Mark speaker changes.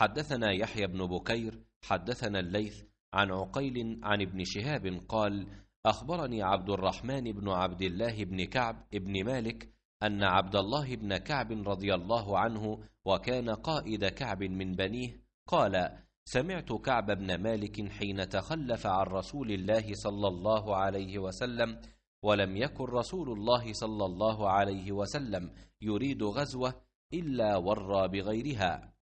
Speaker 1: حدثنا يحيى بن بكير حدثنا الليث عن عقيل عن ابن شهاب قال أخبرني عبد الرحمن بن عبد الله بن كعب بن مالك أن عبد الله بن كعب رضي الله عنه وكان قائد كعب من بنيه قال سمعت كعب بن مالك حين تخلف عن رسول الله صلى الله عليه وسلم ولم يكن رسول الله صلى الله عليه وسلم يريد غزوة إلا ورى بغيرها